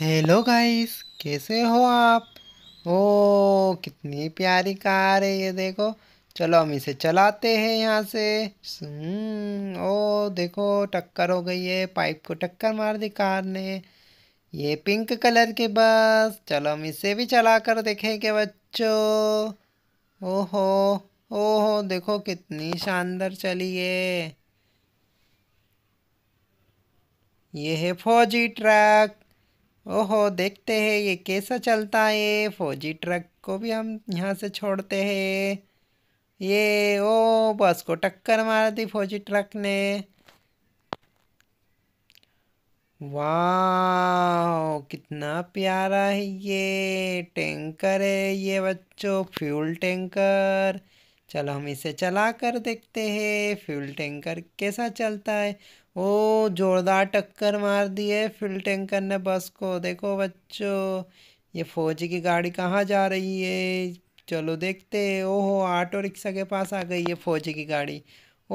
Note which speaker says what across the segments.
Speaker 1: hello guys कैसे हो आप ओ कितनी प्यारी कार है ये देखो चलो हम इसे चलाते हैं यहाँ से हम्म, ओ देखो टक्कर हो गई है पाइप को टक्कर मार दी कार ने ये पिंक कलर की बस चलो हम इसे भी चला कर देखेंगे बच्चों ओहो ओहो देखो कितनी शानदार चली है ये है फौजी ट्रक ओहो देखते हैं ये कैसा चलता है फौजी ट्रक को भी हम यहाँ से छोड़ते हैं ये ओ बस को टक्कर मार दी फौजी ट्रक ने वाह कितना प्यारा है ये टैंकर है ये बच्चों फ्यूल टैंकर चलो हम इसे चला कर देखते हैं फ्यूल टैंकर कैसा चलता है ओ जोरदार टक्कर मार दी है फ्यूल टैंकर ने बस को देखो बच्चों ये फौजी की गाड़ी कहाँ जा रही है चलो देखते हैं ओहो ऑटो रिक्शा के पास आ गई है फौजी की गाड़ी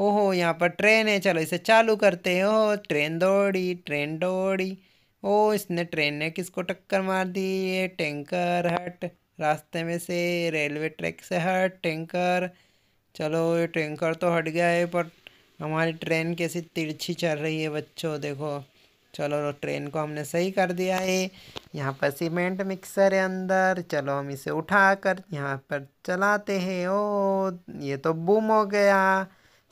Speaker 1: ओहो यहाँ पर ट्रेन है चलो इसे चालू करते हैं ओह ट्रेन दौड़ी ट्रेन दौड़ी ओ इसने ट्रेन ने किसको टक्कर मार दी है टैंकर हट रास्ते में से रेलवे ट्रैक से हट टैंकर चलो ये टैंकर तो हट गया है पर हमारी ट्रेन कैसी तिरछी चल रही है बच्चों देखो चलो ट्रेन को हमने सही कर दिया है यहाँ पर सीमेंट मिक्सर है अंदर चलो हम इसे उठा कर यहाँ पर चलाते हैं ओ ये तो बूम हो गया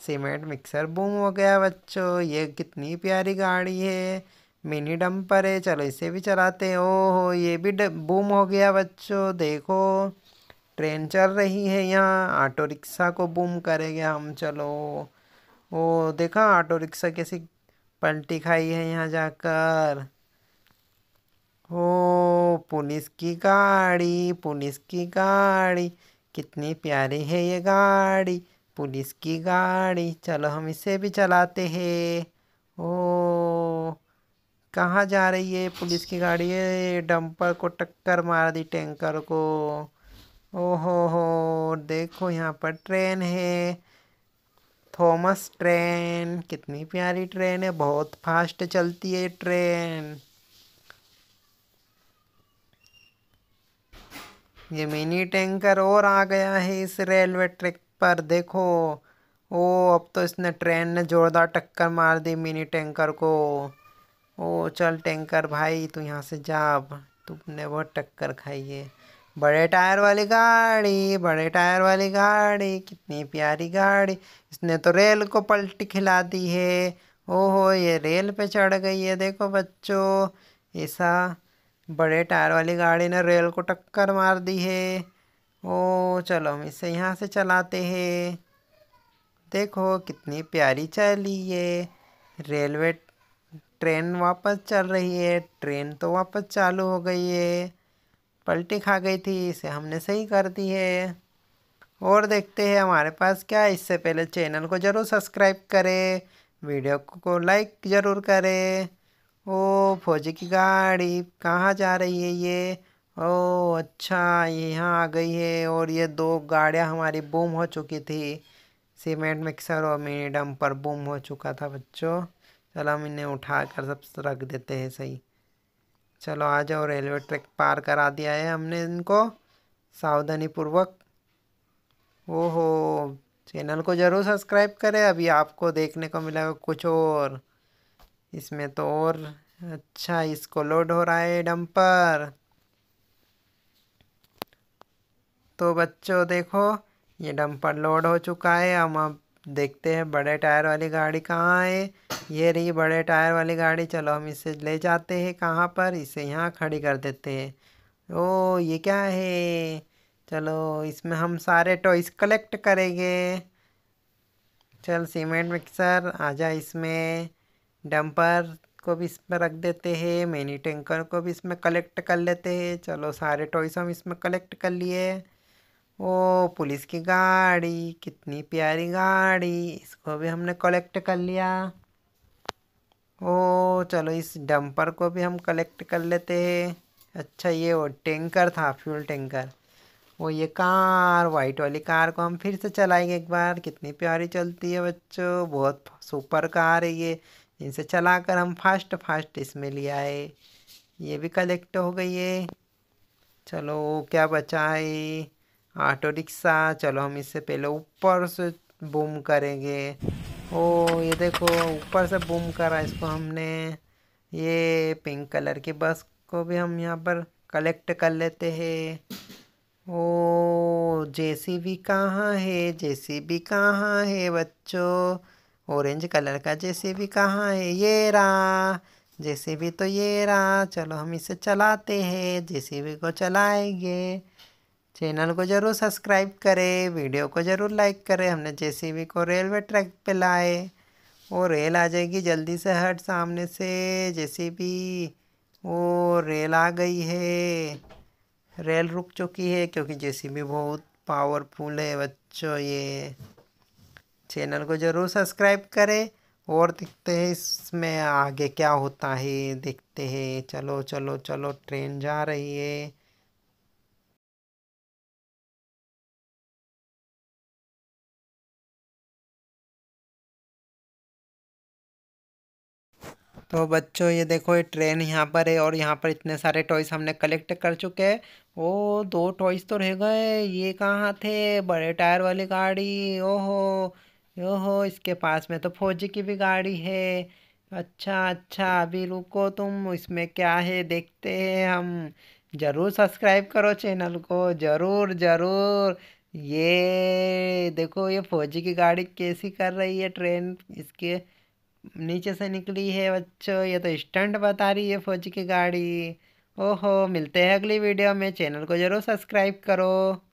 Speaker 1: सीमेंट मिक्सर बूम हो गया बच्चों ये कितनी प्यारी गाड़ी है मिनी डम्पर है चलो इसे भी चलाते हैं ओ हो ये भी बूम हो गया बच्चों देखो ट्रेन चल रही है यहाँ ऑटो रिक्शा को बूम करेंगे हम चलो वो देखा ऑटो रिक्शा कैसी पलटी खाई है यहाँ जाकर हो पुलिस की गाड़ी पुलिस की गाड़ी कितनी प्यारी है ये गाड़ी पुलिस की गाड़ी चलो हम इसे भी चलाते हैं ओ कहाँ जा रही है पुलिस की गाड़ी ये डंपर को टक्कर मार दी टैंकर को ओहो हो देखो यहाँ पर ट्रेन है थॉमस ट्रेन कितनी प्यारी ट्रेन है बहुत फास्ट चलती है ट्रेन ये मिनी टैंकर और आ गया है इस रेलवे ट्रैक पर देखो ओ अब तो इसने ट्रेन ने जोरदार टक्कर मार दी मिनी टैंकर को ओ चल टैंकर भाई तू यहाँ से जा अब तुमने बहुत टक्कर खाई है बड़े टायर वाली गाड़ी बड़े टायर वाली गाड़ी कितनी प्यारी गाड़ी इसने तो रेल को पलटी खिला दी है ओहो ये रेल पे चढ़ गई है देखो बच्चों ऐसा बड़े टायर वाली गाड़ी ने रेल को टक्कर मार दी है ओ चलो हम इसे यहाँ से चलाते हैं देखो कितनी प्यारी चली ये रेलवे ट्रेन वापस चल रही है ट्रेन तो वापस चालू हो गई है पलटी खा गई थी इसे हमने सही कर दी है और देखते हैं हमारे पास क्या है इससे पहले चैनल को ज़रूर सब्सक्राइब करें वीडियो को लाइक ज़रूर करें ओ फौजी की गाड़ी कहाँ जा रही है ये ओ अच्छा ये यहाँ आ गई है और ये दो गाड़ियाँ हमारी बूम हो चुकी थी सीमेंट मिक्सर और मिनी डम्पर बूम हो चुका था बच्चों चलो हम इन्हें उठा कर सब रख देते हैं सही चलो आ जाओ रेलवे ट्रैक पार करा दिया है हमने इनको सावधानी पूर्वक ओहो चैनल को ज़रूर सब्सक्राइब करें अभी आपको देखने को मिला कुछ और इसमें तो और अच्छा इसको लोड हो रहा है डंपर तो बच्चों देखो ये डंपर लोड हो चुका है हम अब देखते हैं बड़े टायर वाली गाड़ी कहाँ है ये रही बड़े टायर वाली गाड़ी चलो हम इसे ले जाते हैं कहाँ पर इसे यहाँ खड़ी कर देते हैं ओ ये क्या है चलो इसमें हम सारे टॉयस कलेक्ट करेंगे चल सीमेंट मिक्सर आजा इसमें डंपर को भी इसमें रख देते हैं मिनी टेंकर को भी इसमें कलेक्ट कर लेते हैं चलो सारे टॉयस हम इसमें कलेक्ट कर लिए ओ पुलिस की गाड़ी कितनी प्यारी गाड़ी इसको भी हमने कलेक्ट कर लिया ओ चलो इस डंपर को भी हम कलेक्ट कर लेते हैं अच्छा ये वो टैंकर था फ्यूल टैंकर वो ये कार वाइट वाली कार को हम फिर से चलाएंगे एक बार कितनी प्यारी चलती है बच्चों बहुत सुपर कार है ये इनसे चला कर हम फास्ट फास्ट इसमें ले आए ये भी कलेक्ट हो गई है चलो क्या बचा है ऑटो रिक्शा चलो हम इससे पहले ऊपर से बूम करेंगे ओ ये देखो ऊपर से बूम करा इसको हमने ये पिंक कलर की बस को भी हम यहाँ पर कलेक्ट कर लेते हैं ओ जेसीबी कहाँ है जेसीबी कहाँ है बच्चों ऑरेंज कलर का जेसीबी कहाँ है ये रहा जेसीबी तो ये रहा चलो हम इसे चलाते हैं जेसीबी को चलाएंगे चैनल को ज़रूर सब्सक्राइब करें वीडियो को ज़रूर लाइक करें हमने जे को रेलवे ट्रैक पे लाए वो रेल आ जाएगी जल्दी से हट सामने से जे वो रेल आ गई है रेल रुक चुकी है क्योंकि जे बहुत पावरफुल है बच्चों ये चैनल को ज़रूर सब्सक्राइब करें और देखते हैं इसमें आगे क्या होता है देखते हैं चलो चलो चलो ट्रेन जा रही है तो बच्चों ये देखो ये ट्रेन यहाँ पर है और यहाँ पर इतने सारे टॉयस हमने कलेक्ट कर चुके हैं ओ दो टॉयस तो रह गए ये कहाँ थे बड़े टायर वाली गाड़ी ओहो ओहो इसके पास में तो फौजी की भी गाड़ी है अच्छा अच्छा अभी रुको तुम इसमें क्या है देखते हैं हम ज़रूर सब्सक्राइब करो चैनल को ज़रूर ज़रूर ये देखो ये फौजी की गाड़ी कैसी कर रही है ट्रेन इसके नीचे से निकली है बच्चों ये तो स्टंट बता रही है फौजी की गाड़ी ओहो मिलते हैं अगली वीडियो में चैनल को ज़रूर सब्सक्राइब करो